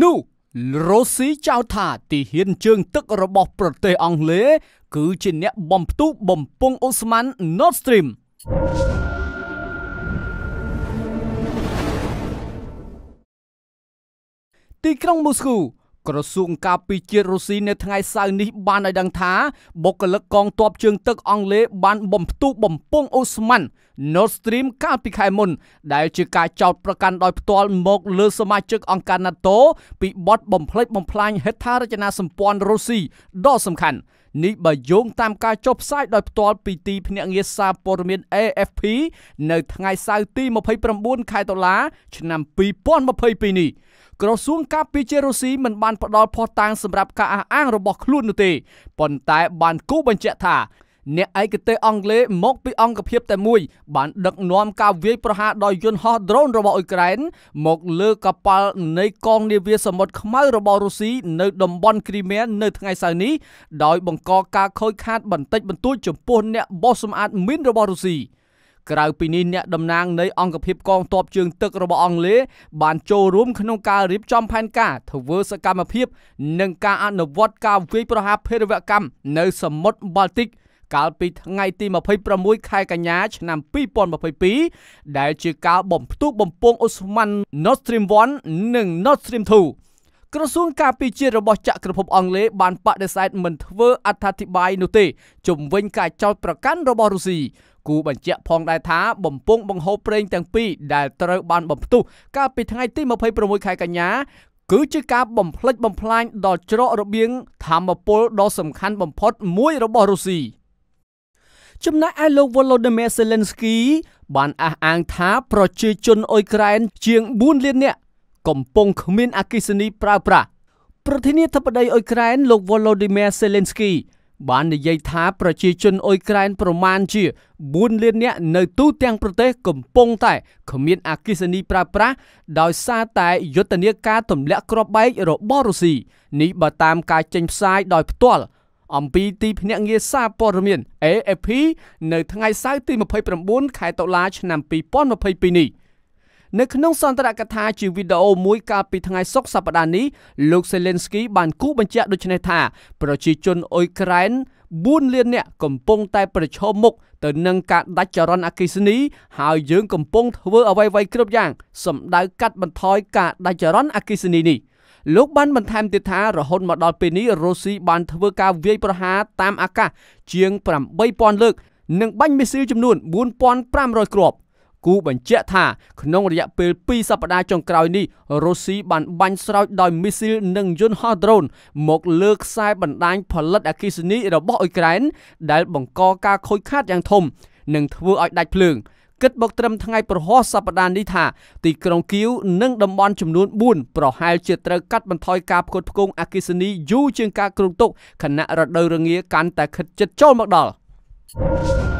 នោះរុស្ស៊ីចោទថាទីហ៊ានជើងទឹក របស់ ប្រទេសអង់គ្លេសគឺជាអ្នក បំផ្ទុះបំពង់អូស្ម៉ាន់ Nord Stream ទីក្រុងមូស្គូក្រសួងការពារជាតិរុស្ស៊ីនៅថ្ងៃសៅរ៍នេះបានឲ្យដឹងថាបុគ្គលិកកងទ័ពជើងទឹកអង់គ្លេសបានបំផ្ទុះបំពង់អូស្ម៉ាន់ Nord Stream កាលពីខែមុនដែលជាការចោទប្រកាន់ដោយផ្ទាល់មកលើសមាជិកអង្គការ NATO ពីបទបំផ្លិចបំផ្លាញហេដ្ឋារចនាសម្ព័ន្ធរុស្ស៊ីដ៏សំខាន់នេះបើយោងតាមការចុះផ្សាយដោយផ្ទាល់ពីទីភ្នាក់ងារសារព័ត៌មាន AFP នៅថ្ងៃសៅរ៍ទី29ខែតុលា ឆ្នាំ2022នេះក្រសួងការពារជាតិរុស្ស៊ីមិនបានផ្ដល់ភស្តុតាងសម្រាប់ការអះអាងរបស់ខ្លួននោះទេប៉ុន្តែបានគូបញ្ជាក់ថាអ្នកឯកទេសអង់គ្លេសមកពីអង្គភាពតែមួយ បានដឹកនាំការវាយប្រហារដោយយន្តហោះ drone របស់អ៊ុយក្រែន មកលើកប៉ាល់នៃកងនាវាសមុទ្រខ្មៅរបស់រុស្ស៊ីនៅតំបន់គ្រីមៀនៅថ្ងៃសៅរ៍នេះដោយបង្កការខូចខាតបន្តិចបន្តួចចំពោះអ្នកបោះសម្អាតមីនរបស់រុស្ស៊ី។ក្រៅពីនេះអ្នកតំណាងនៃអង្គភាពកងទ័ពជើងទឹករបស់អង់គ្លេសបានចូលរួម ក្នុងការរៀបចំផែនការធ្វើសកម្មភាពនិងការអនុវត្តការវាយប្រហារភេរវកម្មនៅសមុទ្របាល់ទិក កាលពី ថ្ងៃទី26ខែកញ្ញាឆ្នាំ2022ដែលជាការបំផ្ទុះបំពងអូស្មန် Nord Stream 1និង Nord Stream 2ក្រសួងការពារជាតិរបស់ចក្រភពអង់គ្លេសបានបដិសេធមិនធ្វើអត្ថាធិប្បាយនោះទេជំវិញការចោទប្រកាន់របស់រុស្ស៊ីគូបញ្ជាក់ផងដែរថាបំពង់បង្ហូរប្រេងទាំងពីរដែលត្រូវបានបំផ្ទុះកាលពីថ្ងៃទី26ខែកញ្ញា គឺជាការបំផ្លិចបំផ្លាញដល់ច្រករបៀងធម្មពលដ៏សំខាន់បំផុតមួយរបស់រុស្ស៊ីចំណែកឯលោក Volodymyr Zelensky បានអះអាងថា ប្រជាជនអ៊ុយក្រែនជាង4លាននាក់កំពុងគ្មានអគិសនីប្រើប្រាស់ប្រធានាធិបតីអ៊ុយក្រែនលោក Volodymyr Zelensky បាននិយាយថាប្រជាជនអ៊ុយក្រែនប្រមាណជា4លាននាក់នៅទូទាំង ប្រទេសកំពុងតែគ្មានអគិសនីប្រើប្រាស់ដោយសារតែយុទ្ធនាការទម្លាក់គ្រាប់បែករបស់រុស្ស៊ីនេះបើតាមការចេញផ្សាយដោយផ្ទាល់អំពីទីភ្នាក់ងារសារព័ត៌មាន AFP នៅថ្ងៃសៅរ៍ទី29ខែតុលាឆ្នាំ2022នេះ។នៅក្នុងសន្ទរកថាជាវីដេអូមួយកាលពីថ្ងៃសុក្រសប្តាហ៍នេះលោក Zelensky បានគូបញ្ជាក់ដូចនេះថាប្រជាជនអ៊ុយក្រែន4លាននាក់កំពុងតែប្រឈមមុខទៅនឹងការដាច់ចរន្តអគ្គិសនីហើយយើងកំពុងធ្វើអ្វីៗគ្រប់យ៉ាងសម្ដៅកាត់បន្ថយការដាច់ចរន្តអគ្គិសនីនេះលោកបានបន្ថែមទៀតថារហូតមកដល់ពេលនេះរុស្ស៊ីបានធ្វើការវាយប្រហារតាមអាកាសជាង8000លើកនិងបាញ់មីស៊ីលចំនួន4500គ្រាប់គូបញ្ជាក់ថាក្នុងរយៈពេល2សប្តាហ៍ចុងក្រោយនេះរុស្ស៊ីបានបាញ់ស្រោចដោយមីស៊ីលនិងយន្តហោះដ្រូនមកលើខ្សែបណ្ដាញផលិតអគ្គិសនីរបស់អ៊ុយក្រែនដែលបង្កការខូចខាតយ៉ាងធំ និងធ្វើឲ្យដាច់ភ្លើងគិតមកត្រឹមថ្ងៃប្រហោះសប្តាហ៍នេះថា ទីក្រុងគៀវនិងតំបន់ចំនួន4ប្រហែលជាត្រូវកាត់បន្ថយការផ្គត់ផ្គង់អគ្គិសនីយូរជាងការគ្រោងទុកខណៈរដូវរងា កាន់តែខិតជិតចូលមកដល់ thank you